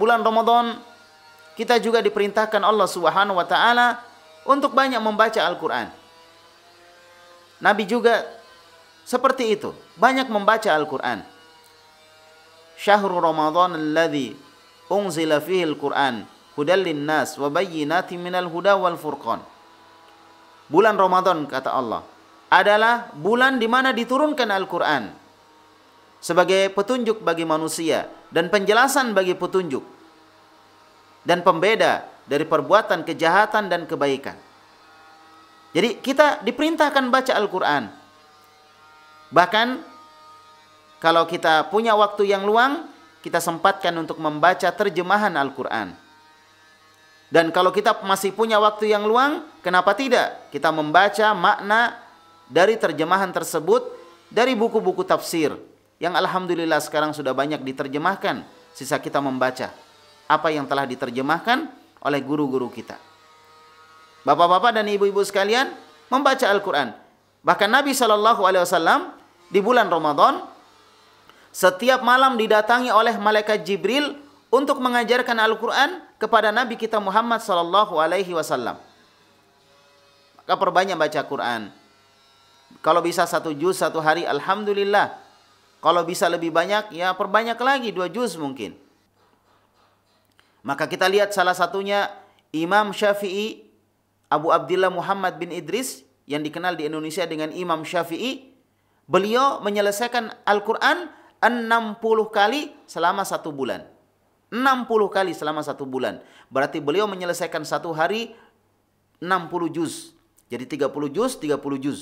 bulan Ramadan kita juga diperintahkan Allah Subhanahu wa taala untuk banyak membaca Al-Qur'an. Nabi juga seperti itu, banyak membaca Al-Qur'an. Syahrul Ramadan alladzi unzila fihi Al-Qur'an hudal linnas wa bayyinatin minal huda wal furqan. Bulan Ramadan kata Allah adalah bulan di mana diturunkan Al-Qur'an sebagai petunjuk bagi manusia dan penjelasan bagi petunjuk dan pembeda dari perbuatan kejahatan dan kebaikan. Jadi kita diperintahkan baca Al-Qur'an. Bahkan kalau kita punya waktu yang luang, kita sempatkan untuk membaca terjemahan Al-Qur'an. Dan kalau kita masih punya waktu yang luang, kenapa tidak? Kita membaca makna dari terjemahan tersebut dari buku-buku tafsir yang alhamdulillah sekarang sudah banyak diterjemahkan, sisa kita membaca apa yang telah diterjemahkan oleh guru-guru kita. Bapak-bapak dan ibu-ibu sekalian, membaca Al-Qur'an. Bahkan Nabi Shallallahu alaihi wasallam di bulan Ramadan setiap malam didatangi oleh malaikat Jibril untuk mengajarkan Al-Qur'an kepada Nabi kita Muhammad Shallallahu alaihi wasallam. Maka perbanyak baca Quran. Kalau bisa satu juz satu hari, alhamdulillah. Kalau bisa lebih banyak, ya perbanyak lagi dua juz mungkin. Maka kita lihat salah satunya Imam Syafi'i Abu Abdullah Muhammad bin Idris yang dikenal di Indonesia dengan Imam Syafi'i. Beliau menyelesaikan Al-Quran 60 kali selama satu bulan. 60 kali selama satu bulan. Berarti beliau menyelesaikan satu hari 60 juz. Jadi 30 juz, 30 juz.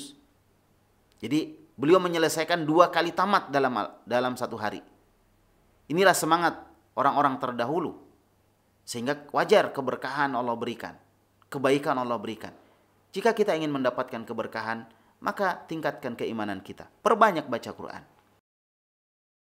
Jadi Beliau menyelesaikan dua kali tamat dalam dalam satu hari. Inilah semangat orang-orang terdahulu. Sehingga wajar keberkahan Allah berikan, kebaikan Allah berikan. Jika kita ingin mendapatkan keberkahan, maka tingkatkan keimanan kita. Perbanyak baca Quran.